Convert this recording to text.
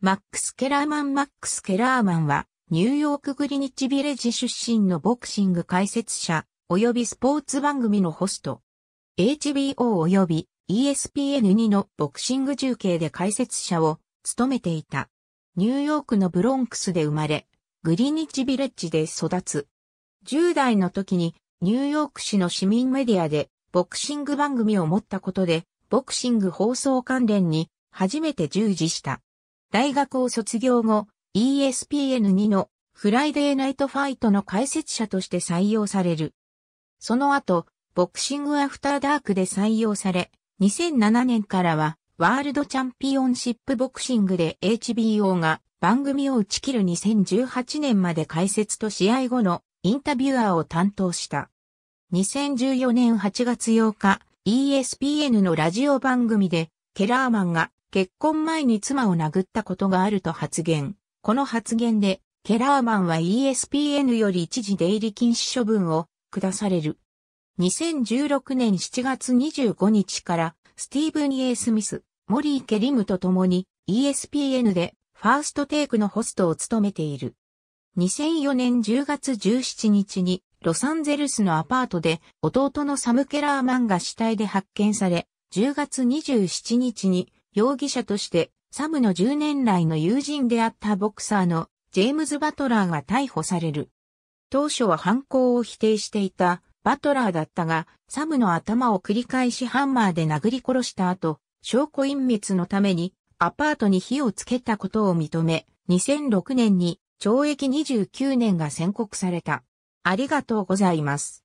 マックス・ケラーマン・マックス・ケラーマンは、ニューヨーク・グリニッチ・ビレッジ出身のボクシング解説者、及びスポーツ番組のホスト。HBO 及び ESPN2 のボクシング中継で解説者を務めていた。ニューヨークのブロンクスで生まれ、グリニッチ・ビレッジで育つ。10代の時にニューヨーク市の市民メディアでボクシング番組を持ったことで、ボクシング放送関連に初めて従事した。大学を卒業後、ESPN2 のフライデーナイトファイトの解説者として採用される。その後、ボクシングアフターダークで採用され、2007年からはワールドチャンピオンシップボクシングで HBO が番組を打ち切る2018年まで解説と試合後のインタビュアーを担当した。2014年8月8日、ESPN のラジオ番組でケラーマンが結婚前に妻を殴ったことがあると発言。この発言で、ケラーマンは ESPN より一時出入り禁止処分を下される。2016年7月25日からスティーブン・イエスミス、モリー・ケリムと共に ESPN でファーストテイクのホストを務めている。2004年10月17日にロサンゼルスのアパートで弟のサム・ケラーマンが死体で発見され、10月27日に容疑者として、サムの10年来の友人であったボクサーのジェームズ・バトラーが逮捕される。当初は犯行を否定していたバトラーだったが、サムの頭を繰り返しハンマーで殴り殺した後、証拠隠滅のためにアパートに火をつけたことを認め、2006年に懲役29年が宣告された。ありがとうございます。